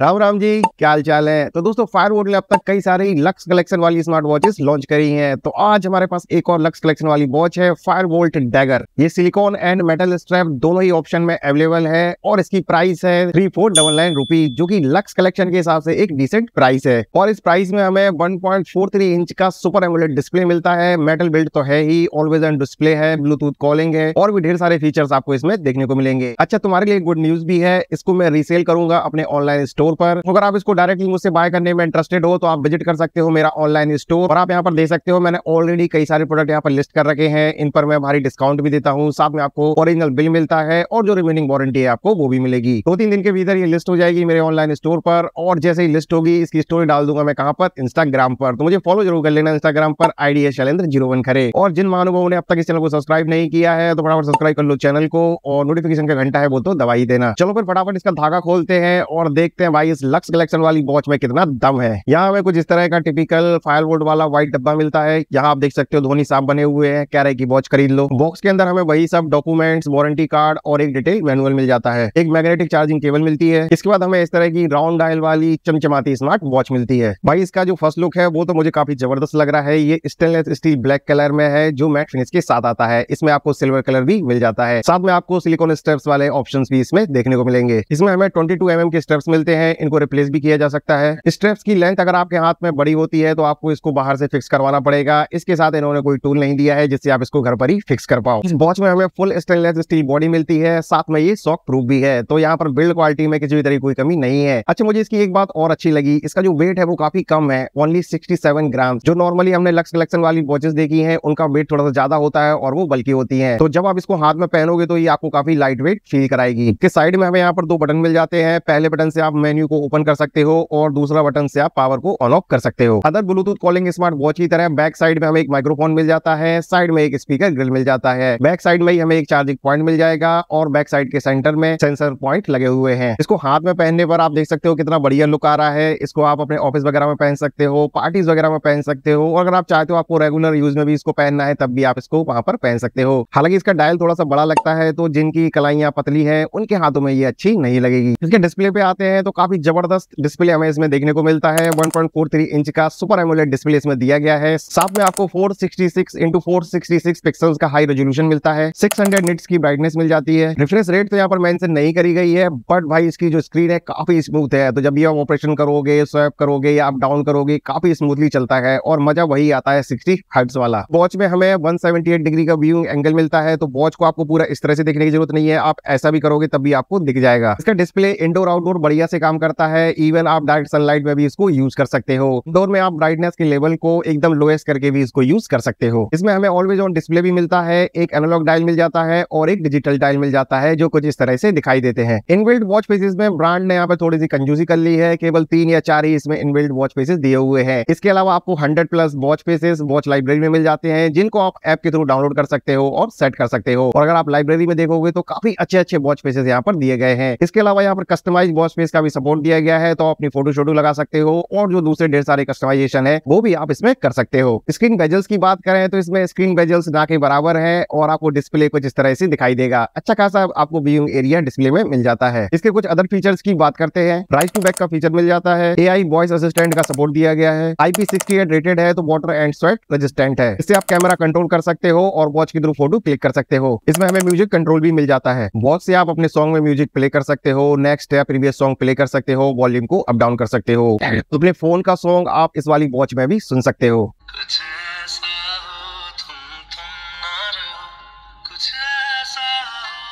राम राम जी क्या हाल चाल है तो दोस्तों फायर वोट ने अब तक कई सारी लक्स कलेक्शन वाली स्मार्ट वॉचेस लॉन्च करी हैं तो आज हमारे पास एक और लक्स कलेक्शन वाली वॉच है फायर वोल्ट डैगर ये सिलिकॉन एंड मेटल स्ट्रैप दोनों ही ऑप्शन में अवेलेबल है और इसकी प्राइस है three four double nine rupees जो की लक्स कलेक्शन के हिसाब से एक डिसेंट प्राइस है और इस प्राइस में हमें one point four three inch का सुपर एमुलेट डिस्प्ले मिलता है मेटल बिल्ड तो है ही ऑलवेज एंड डिस्प्ले है ब्लूटूथ कॉलिंग है और भी ढेर सारे फीचर्स आपको इसमें देखने को मिलेंगे अच्छा तुम्हारे लिए गुड न्यूज भी है इसको मैं रिसेल करूंगा अपने ऑनलाइन स्टोर स्टोर पर अगर आप इसको डायरेक्टली मुझसे बाय करने में इंटरेस्टेड हो तो आप विजिट कर सकते हो मेरा ऑनलाइन स्टोर और आप यहाँ पर देख सकते हो मैंने ऑलरेडी कई सारे प्रोडक्ट यहाँ पर लिस्ट कर रखे हैं इन पर मैं भारी डिस्काउंट भी देता हूँ साथ में आपको ओरिजिनल बिल मिलता है और जो रिमेनिंग वारंटी है आपको वो भी मिलेगी दो तीन दिन के भीतर ये लिस्ट हो जाएगी मेरे ऑनलाइन स्टोर पर और जैसे ही लिस्ट होगी इसकी स्टोरी डाल दूंगा मैं कहाँ पर इंस्टाग्राम पर तो मुझे फॉलो जरूर कर लेना इंस्टाग्राम पर आईडी शैलेंद्र जीरो खरे और जिन महानुभवों ने अब तक इस चैनल को सब्सक्राइब नहीं किया है तो फटाफट सब्सक्राइब कर लो चैनल को और नोटिफिकेशन का घंटा है वो तो दवाई देना चलो फिर फटाफट इसका धागा खोलते हैं और देखते हैं भाई इस लक्स कलेक्शन वाली वॉच में कितना दम है यहाँ हमें कुछ इस तरह का टिपिकल फायरवुड वाला व्हाइट डब्बा मिलता है यहाँ आप देख सकते हो धोनी साहब बने हुए हैं कह रहे की वॉच खरीद लो बॉक्स के अंदर हमें वही सब डॉक्यूमेंट्स वारंटी कार्ड और एक डिटेल मैनुअल मिल जाता है एक मैग्नेटिक चार्जिंग केबल मिलती है इसके बाद हमें इस तरह की राउंड डायल वाली चमचमाती स्मार्ट वॉच मिलती है भाई इसका जो फर्स्ट लुक है वो तो मुझे काफी जबरदस्त लग रहा है ये स्टेनलेस स्टील ब्लैक कलर में है जो मैट फिनिश के साथ आता है इसमें आपको सिल्वर कलर भी मिल जाता है साथ में आपको सिलिकॉन स्टेप्स वाले ऑप्शन भी इसमें देखने को मिलेंगे इसमें हमें ट्वेंटी टू mm के स्टेप्स मिलते हैं है इनको रिप्लेस भी किया जा सकता है स्ट्रेप्स की लेंथ अगर आपके हाथ में बड़ी होती है तो आपको इसको बाहर से फिक्स करवाना पड़ेगा इसके साथ इन्होंने कोई टूल नहीं दिया है जिससे आप इसको घर पर ही फिक्स कर पाओ इस वॉच में हमें फुल स्टेनलेस स्टील बॉडी मिलती है साथ में ये सॉक प्रूफ भी है तो यहाँ पर बिल्ड क्वालिटी में किसी भी तरह कोई कमी नहीं है अच्छा मुझे इसकी एक बात और अच्छी लगी इसका जो वेट है वो काफी कम है ओनली सिक्सटी सेवन ग्राम जो नॉर्मली हमने लक्स कलेक्शन वाली वॉचेस देखी है उनका वेट थोड़ा सा ज्यादा होता है और वो बल्कि होती है तो जब आप इसको हाथ में पहनोगे तो ये आपको काफी लाइट वेट फील कराएगी साइड में हमें यहाँ पर दो बटन मिल जाते हैं पहले बटन से आप मेन मेन्यू को ओपन कर सकते हो और दूसरा बटन से आप पावर को ऑन ऑफ कर सकते हो other Bluetooth calling smart watch की तरह बैक साइड में हमें एक माइक्रोफोन मिल जाता है साइड में एक स्पीकर ग्रिल मिल जाता है बैक साइड में ही हमें एक चार्जिंग पॉइंट मिल जाएगा और बैक साइड के सेंटर में सेंसर पॉइंट लगे हुए हैं इसको हाथ में पहनने पर आप देख सकते हो कितना बढ़िया लुक आ रहा है इसको आप अपने ऑफिस वगैरह में पहन सकते हो पार्टीज वगैरह में पहन सकते हो और अगर आप चाहते हो आपको रेगुलर यूज में भी इसको पहनना है तब भी आप इसको वहां पर पहन सकते हो हालांकि इसका डायल थोड़ा सा बड़ा लगता है तो जिनकी कलाइया पतली है उनके हाथों में ये अच्छी नहीं लगेगी इसके डिस्प्ले पे आते हैं तो काफी जबरदस्त डिस्प्ले हमें इसमें देखने को मिलता है 1.43 इंच का सुपर एमोलेट डिस्प्ले इसमें दिया गया है साथ में आपको 466 इंटू सिक्स पिक्सल का हाई रेजोल्यूशन मिलता है 600 निट्स की ब्राइटनेस मिल जाती है रिफ्रेश रेट तो यहाँ पर मेंशन नहीं करी गई है बट भाई इसकी जो स्क्रीन है काफी स्मूथ है तो जब ये आप ऑपरेशन करोगे स्वैप करोगे या आप डाउन करोगे काफी स्मूथली चलता है और मजा वही आता है सिक्सटी हर्ट्स वाला वॉच में हमें वन डिग्री का व्यू एंगल मिलता है तो वॉच को आपको पूरा इस तरह से देखने की जरूरत नहीं है आप ऐसा भी करोगे तब भी आपको दिख जाएगा इसका डिस्प्ले इंडोर आउटडोर बढ़िया से काम काम करता है इवन आप डायरेक्ट सनलाइट में भी इसको यूज कर सकते हो डोर में आप ब्राइटनेस के लेवल को एकदम लोएस्ट करके भी इसको यूज कर सकते हो इसमें हमें ऑलवेज ऑन डिस्प्ले भी मिलता है एक एनोलॉग डायल मिल जाता है और एक डिजिटल डायल मिल जाता है जो कुछ इस तरह से दिखाई देते हैं इनबिल्ड वॉच फेसेस में ब्रांड ने यहाँ पे थोड़ी सी कंजूसी कर ली है केवल तीन या चार ही इसमें इनबिल्ड वॉच फेसेस दिए हुए हैं इसके अलावा आपको hundred plus watch faces watch library में मिल जाते हैं जिनको आप ऐप के थ्रू डाउनलोड कर सकते हो और सेट कर सकते हो और अगर आप लाइब्रेरी में देखोगे तो काफी अच्छे अच्छे वॉच फेसेस यहाँ पर दिए गए हैं इसके अलावा यहाँ पर कस्टमाइज वॉच फेस का भी सपोर्ट दिया गया है तो अपनी फोटो शोटो लगा सकते हो और जो दूसरे ढेर सारे कस्टमाइजेशन है वो भी आप इसमें कर सकते हो स्क्रीन बेजल्स की बात करें तो इसमें स्क्रीन बेजल्स ना के बराबर है और आपको डिस्प्ले कुछ इस तरह से दिखाई देगा अच्छा खासा आपको व्यूंग एरिया डिस्प्ले में मिल जाता है इसके कुछ अदर फीचर्स की बात करते हैं राइट टू बैक का फीचर मिल जाता है ए वॉइस असिस्टेंट का सपोर्ट दिया गया है आईपी रेटेड है तो वाटर एंड स्वेट रजिस्टेंट है इससे आप कैमरा कंट्रोल कर सकते हो और वॉच के थ्रू फोटो क्लिक कर सकते हो इसमें हमें म्यूजिक कंट्रोल भी मिल जाता है वॉच से आप अपने सॉन्ग में म्यूजिक प्ले कर सकते हो नेक्स्ट या प्रीवियस सॉन्ग प्ले कर सकते सकते हो वॉल्यूम को अप डाउन कर सकते हो तो अपने फोन का सॉन्ग आप इस वाली वॉच में भी सुन सकते हो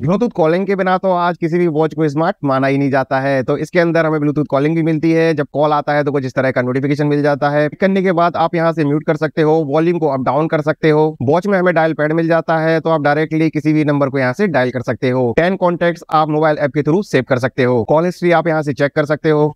ब्लूटूथ कॉलिंग के बिना तो आज किसी भी वॉच को स्मार्ट माना ही नहीं जाता है तो इसके अंदर हमें ब्लूटूथ कॉलिंग भी मिलती है जब कॉल आता है तो कुछ इस तरह का नोटिफिकेशन मिल जाता है करने के बाद आप यहाँ से म्यूट कर सकते हो वॉल्यूम को अप डाउन कर सकते हो वॉच में हमें डायल पैड मिल जाता है तो आप डायरेक्टली किसी भी नंबर को यहाँ से डायल कर सकते हो टेन कॉन्टेक्ट आप मोबाइल ऐप के थ्रू सेव कर सकते हो कॉल हिस्ट्री आप यहाँ से चेक कर सकते हो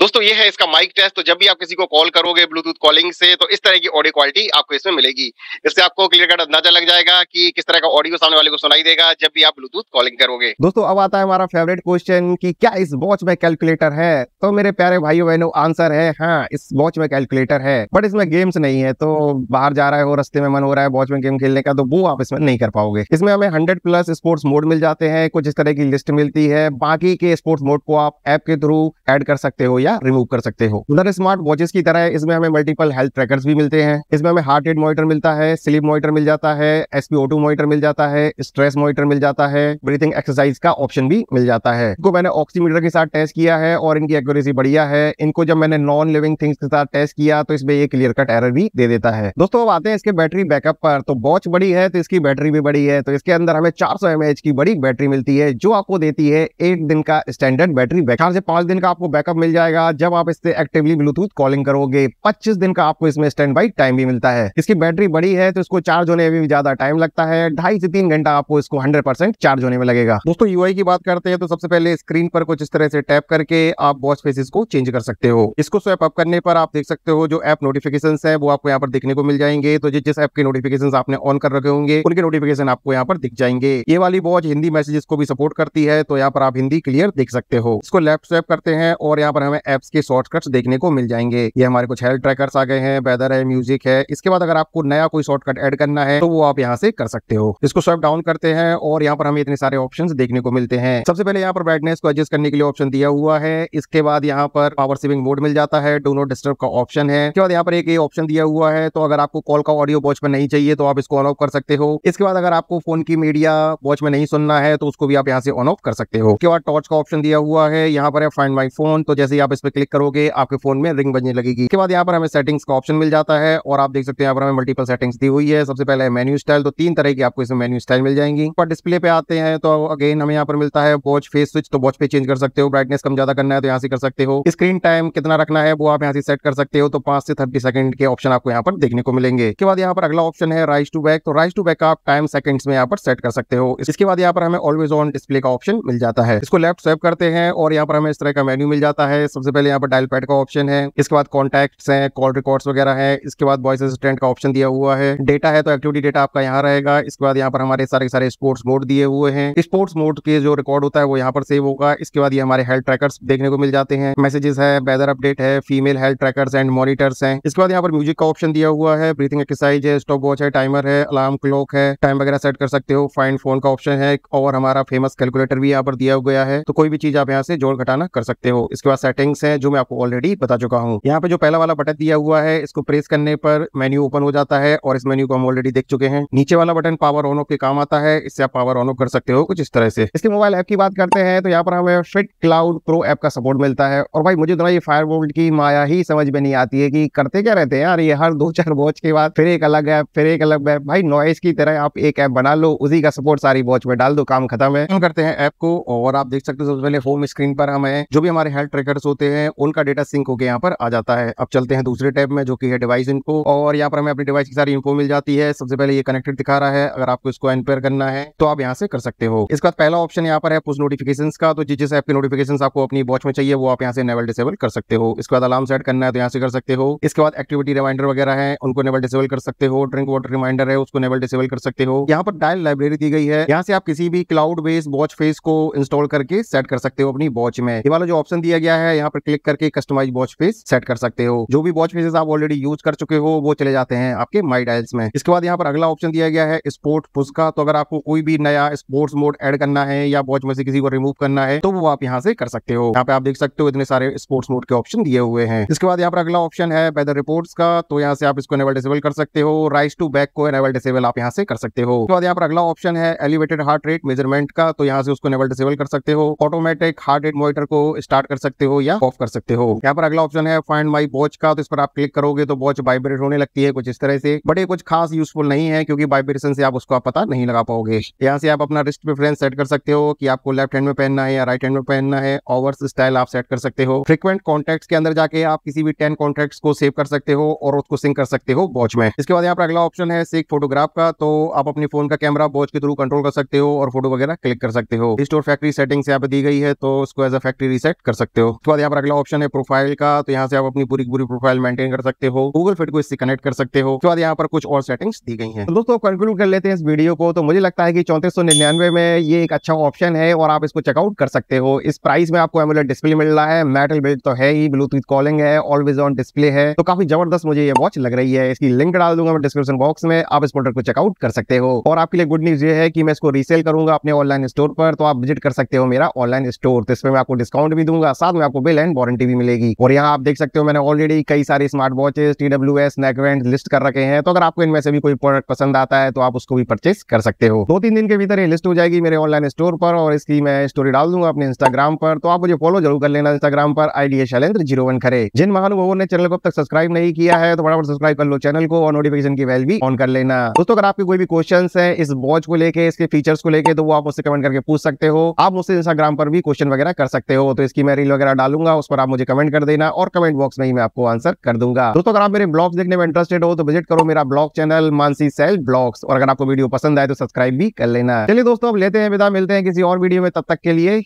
दोस्तों ये है इसका माइक टेस्ट तो जब भी आप किसी को कॉल करोगे ब्लूटूथ कॉलिंग से तो इस तरह की ऑडियो क्वालिटी आपको इसमें मिलेगी इससे आपको क्लियर कट अंदाजा लग जाएगा कि किस तरह का ऑडियो सामने वाले को सुनाई देगा जब भी आप ब्लूटूथ कॉलिंग करोगे दोस्तों अब आता है हमारा फेवरेट क्वेश्चन की क्या इस वॉच में कैलकुलेटर है तो मेरे प्यारे भाई बहनों आंसर है हाँ इस वॉच में कैलकुलेटर है बट इसमें गेम्स नहीं है तो बाहर जा रहा है रस्ते में मन हो रहा है वॉच में गेम खेलने का तो वो आप इसमें नहीं कर पाओगे इसमें हमें हंड्रेड प्लस स्पोर्ट्स मोड मिल जाते हैं कुछ इस तरह की लिस्ट मिलती है बाकी के स्पोर्ट्स मोड को आप ऐप के थ्रू एड कर सकते हो या रिमूव कर सकते हो उधर स्मार्ट वॉचेस की तरह इसमें हमें मल्टीपल हेल्थ ट्रैकर्स भी मिलते हैं इसमें हमें हार्ट रेट मॉनिटर मिलता है स्लीप मॉनिटर मिल जाता है एसपीओ टू मॉनिटर मिल जाता है स्ट्रेस मॉनिटर मिल जाता है ब्रीथिंग एक्सरसाइज का ऑप्शन भी मिल जाता है इनको मैंने ऑक्सीमीटर के साथ टेस्ट किया है और इनकी एक्यूरेसी बढ़िया है इनको जब मैंने नॉन लिविंग थिंग्स के साथ टेस्ट किया तो इसमें एक क्लियर कट एरर भी दे देता है दोस्तों अब आते हैं इसके बैटरी बैकअप पर तो वॉच बड़ी है तो इसकी बैटरी भी बड़ी है तो इसके अंदर हमें चार सौ की बड़ी बैटरी मिलती है जो आपको देती है एक दिन का स्टैंडर्ड बैटरी बैकअप से पांच दिन का आपको बैकअप मिल जाएगा जाएगा जब आप इससे एक्टिवली ब्लूटूथ कॉलिंग करोगे 25 दिन का आपको इसमें स्टैंड बाई टाइम भी मिलता है इसकी बैटरी बड़ी है तो इसको चार्ज होने में भी ज्यादा टाइम लगता है ढाई से तीन घंटा आपको इसको हंड्रेड चार्ज होने में लगेगा दोस्तों यूआई की बात करते हैं तो सबसे पहले स्क्रीन पर कुछ इस तरह से टैप करके आप वॉच फेसिस को चेंज कर सकते हो इसको स्वैप अप करने पर आप देख सकते हो जो ऐप नोटिफिकेशन है वो आपको यहाँ पर देखने को मिल जाएंगे तो जिस ऐप के नोटिफिकेशन आपने ऑन कर रखे होंगे उनके नोटिफिकेशन आपको यहाँ पर दिख जाएंगे ये वाली वॉच हिंदी मैसेजेस को भी सपोर्ट करती है तो यहाँ पर आप हिंदी क्लियर देख सकते हो इसको लेफ्ट स्वैप करते हैं और यहाँ पर हमें एप्स के शॉर्टकट्स देखने को मिल जाएंगे ये हमारे कुछ हेल्थ ट्रैकर्स आ गए हैं वेदर है म्यूजिक है इसके बाद अगर आपको नया कोई शॉर्टकट एड करना है तो वो आप यहाँ से कर सकते हो इसको स्वेप डाउन करते हैं और यहाँ पर हमें इतने सारे ऑप्शन देखने को मिलते हैं सबसे पहले यहाँ पर ब्राइटनेस को एडजस्ट करने के लिए ऑप्शन दिया हुआ है इसके बाद यहाँ पर पावर सेविंग मोड मिल जाता है डो नोट डिस्टर्ब का ऑप्शन है इसके बाद यहाँ पर एक ऑप्शन दिया हुआ है तो अगर आपको कॉल का ऑडियो वॉच में नहीं चाहिए तो आप इसको ऑन ऑफ कर सकते हो इसके बाद अगर आपको फोन की मीडिया वॉच में नहीं सुनना है तो उसको भी आप यहाँ से ऑन ऑफ कर सकते हो इसके बाद टॉर्च का ऑप्शन दिया हुआ है यहाँ पर है फाइंड माई फोन तो जैसे आप इस पर क्लिक करोगे आपके फोन में रिंग बजने लगेगी इसके बाद यहाँ पर हमें सेटिंग्स का ऑप्शन मिल जाता है और आप देख सकते हैं यहाँ पर हमें मल्टीपल सेटिंग्स दी हुई है सबसे पहले मेन्यू स्टाइल तो तीन तरह की आपको इसमें मेन्यू स्टाइल मिल जाएंगी पर डिस्प्ले पे आते हैं तो अगेन हमें यहाँ पर मिलता है वॉच फेस स्विच तो वॉच पे चेंज कर सकते हो ब्राइटनेस कम ज्यादा करना है तो यहाँ से कर सकते हो स्क्रीन टाइम कितना रखना है वो आप यहाँ से सेट कर सकते हो तो पांच से थर्टी सेकंड के ऑप्शन आपको यहाँ पर देखने को मिलेंगे इसके बाद यहाँ पर अगला ऑप्शन है राइस टू बैक तो राइस टू बैक आप टाइम सेकंड्स में यहाँ पर सेट कर सकते हो इसके बाद यहाँ पर हमें ऑलवेज ऑन डिस्प्ले का ऑप्शन मिल जाता है इसको लेफ्ट स्वेप करते हैं और यहाँ पर हमें इस तरह का मेन्यू मिल जाता है सबसे सबसे पहले यहाँ पर डायल पैड का ऑप्शन है इसके बाद कॉन्टेक्ट है कॉल रिकॉर्ड्स वगैरह है इसके बाद वॉइस असिस्टेंट का ऑप्शन दिया हुआ है डेटा है तो एक्टिविटी डेटा आपका यहाँ रहेगा इसके बाद यहाँ पर हमारे सारे सारे स्पोर्ट्स मोड दिए हुए हैं स्पोर्ट्स मोड के जो रिकॉर्ड होता है वो यहाँ पर सेव होगा इसके बाद ये हमारे हेल्थ ट्रैकर्स देखने को मिल जाते हैं मैसेजेस है वेदर अपडेट है female health trackers and monitors हैं इसके बाद यहाँ पर म्यूजिक का ऑप्शन दिया हुआ है ब्रीथिंग एक्सरसाइज है स्टॉप वॉच है टाइमर है अलार्म क्लॉक है टाइम वगैरह सेट कर सकते हो फाइंड फोन का ऑप्शन है और हमारा फेमस कैलकुलेटर भी यहाँ पर दिया गया है तो कोई भी चीज आप यहाँ से जोड़ घटाना कर सकते हो इसके बाद सेटिंग सेटिंग्स हैं जो मैं आपको ऑलरेडी बता चुका हूँ यहाँ पे जो पहला वाला बटन दिया हुआ है इसको प्रेस करने पर मेन्यू ओपन हो जाता है और इस मेन्यू को हम ऑलरेडी देख चुके हैं नीचे वाला बटन पावर ऑन ऑफ के काम आता है इससे आप पावर ऑन ऑफ कर सकते हो कुछ इस तरह से इसके मोबाइल ऐप की बात करते हैं तो यहाँ पर हमें फिट क्लाउड प्रो ऐप का सपोर्ट मिलता है और भाई मुझे थोड़ा तो ये फायर की माया ही समझ में नहीं आती है की करते क्या रहते हैं यार ये हर दो चार वॉच के बाद फिर एक अलग ऐप फिर एक अलग ऐप भाई नॉइस की तरह आप एक ऐप बना लो उसी का सपोर्ट सारी वॉच में डाल दो काम खत्म है करते हैं ऐप को और आप देख सकते हो सबसे पहले होम स्क्रीन पर हमें जो भी हमारे हेल्थ ट्रेकर्स होते हैं हैं उनका डेटा सिंक होकर यहाँ पर आ जाता है अब चलते हैं दूसरे टैब में जो कि है डिवाइस इनको और यहाँ पर हमें अपनी डिवाइस की सारी इन्फो मिल जाती है सबसे पहले ये कनेक्टेड दिखा रहा है अगर आपको इसको एनपेयर करना है तो आप यहाँ से कर सकते हो इसका पहला ऑप्शन यहाँ पर है पुश नोटिफिकेशन का तो जिस ऐप के नोटिफिकेशन आपको अपनी वॉच में चाहिए वो आप यहाँ से नेवल डिसेबल कर सकते हो इसके बाद अलार्म सेट करना है तो यहाँ से कर सकते हो इसके बाद एक्टिविटी रिमाइंडर वगैरह है उनको नेवल डिसेबल कर सकते हो ड्रिंक वाटर रिमाइंडर है उसको नेवल डिसेबल कर सकते हो यहाँ पर डायल लाइब्रेरी दी गई है यहाँ से आप किसी भी क्लाउड बेस्ड वॉच फेस को इंस्टॉल करके सेट कर सकते हो अपनी वॉच में ये वाला जो ऑप्शन दिया गया है यहाँ पर पर क्लिक करके कस्टमाइज वॉच फेस सेट कर सकते हो जो भी वॉच फेसेस आप ऑलरेडी यूज कर चुके हो वो चले जाते हैं आपके माई डायल्स में इसके बाद यहाँ पर अगला ऑप्शन दिया गया है स्पोर्ट पुश का तो अगर आपको कोई भी नया स्पोर्ट्स मोड एड करना है या वॉच में से किसी को रिमूव करना है तो वो आप यहाँ से कर सकते हो यहाँ पे आप देख सकते हो इतने सारे स्पोर्ट्स मोड के ऑप्शन दिए हुए हैं इसके बाद यहाँ पर अगला ऑप्शन है वेदर रिपोर्ट्स का तो यहाँ से आप इसको एनेबल डिसेबल कर सकते हो राइस टू बैक को एनेबल डिसेबल आप यहाँ से कर सकते हो इसके बाद यहाँ पर अगला ऑप्शन है एलिवेटेड हार्ट रेट मेजरमेंट का तो यहाँ से उसको एनेबल डिसेबल कर सकते हो ऑटोमेटिक हार्ट रेट मॉनिटर को स्टार्ट कर सकते हो या ऑफ कर सकते हो यहाँ पर अगला ऑप्शन है फाइंड माई वॉच का तो इस पर आप क्लिक करोगे तो वॉच वाइब्रेट होने लगती है कुछ इस तरह से बट ये कुछ खास यूजफुल नहीं है क्योंकि वाइब्रेशन से आप उसको आप पता नहीं लगा पाओगे यहाँ से आप अपना रिस्ट प्रेफरेंस सेट कर सकते हो कि आपको लेफ्ट हैंड में पहनना है या राइट हैंड में पहनना है ओवर्स स्टाइल आप सेट कर सकते हो फ्रिक्वेंट कॉन्टेक्ट के अंदर जाके आप किसी भी टेन कॉन्टेक्ट को सेव कर सकते हो और उसको सिंक कर सकते हो वॉच में इसके बाद यहाँ पर अगला ऑप्शन है सिक फोटोग्राफ का तो आप अपने फोन का कैमरा वॉच के थ्रू कंट्रोल कर सकते हो और फोटो वगैरह क्लिक कर सकते हो स्टोर फैक्ट्री सेटिंग यहाँ पे दी गई है तो उसको एज अ फैक्ट्री रिसेट कर सकते हो उसके बाद यहाँ पर अगला ऑप्शन है प्रोफाइल का तो यहाँ से आप अपनी पूरी पूरी प्रोफाइल मेंटेन कर सकते हो गूगल फिट को इससे कनेक्ट कर सकते हो उसके बाद यहाँ पर कुछ और सेटिंग्स दी गई है तो दोस्तों कंक्लूड कर लेते हैं इस वीडियो को तो मुझे लगता है कि चौंतीस में ये एक अच्छा ऑप्शन है और आप इसको चेकआउट कर सकते हो इस प्राइस में आपको एमुलेट डिस्प्ले मिल रहा है मेटल बिल्ड तो है ही ब्लूटूथ कॉलिंग है ऑलवेज ऑन डिस्प्ले है तो काफी जबरदस्त मुझे ये वॉच लग रही है इसकी लिंक डाल दूंगा मैं डिस्क्रिप्शन बॉक्स में आप इस प्रोडक्ट को चेकआउट कर सकते हो और आपके लिए गुड न्यूज ये है कि मैं इसको रीसेल करूंगा अपने ऑनलाइन स्टोर पर तो आप विजिट कर सकते हो मेरा ऑनलाइन स्टोर तो इसमें मैं आपको डिस्काउंट भी दूंगा साथ में आपको बिल अवेलेबल एंड वारंटी भी मिलेगी और यहाँ आप देख सकते हो मैंने ऑलरेडी कई सारे smart watches T W S neckband list कर रखे हैं तो अगर आपको इनमें से भी कोई प्रोडक्ट पसंद आता है तो आप उसको भी परचेस कर सकते हो दो तीन दिन के भीतर ये लिस्ट हो जाएगी मेरे ऑनलाइन स्टोर पर और इसकी मैं स्टोरी डाल दूंगा अपने इंस्टाग्राम पर तो आप मुझे फॉलो जरूर कर लेना इंस्टाग्राम पर ID Shailendra zero one Khare जिन महानुभवों ने चैनल को अब तक सब्सक्राइब नहीं किया है तो बड़ा बड़ा सब्सक्राइब कर लो चैनल को और नोटिफिकेशन की बेल भी ऑन कर लेना दोस्तों अगर आपके कोई भी क्वेश्चन है इस वॉच को लेकर इसके फीचर्स को लेकर तो वो आप उससे कमेंट करके पूछ सकते हो आप मुझसे इंस्टाग्राम पर भी क्वेश्चन वगैरह कर सकते हो तो इसकी मैं रील वगैरह डालूंगा दूंगा उस पर आप मुझे कमेंट कर देना और कमेंट बॉक्स में ही मैं आपको आंसर कर दूंगा दोस्तों अगर आप मेरे ब्लॉग्स देखने में इंटरेस्टेड हो तो विजिट करो मेरा ब्लॉग चैनल मानसी सेल ब्लॉग्स और अगर आपको वीडियो पसंद आए तो सब्सक्राइब भी कर लेना चलिए दोस्तों अब लेते हैं विदा मिलते हैं किसी और वीडियो में तब तक के लिए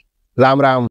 राम राम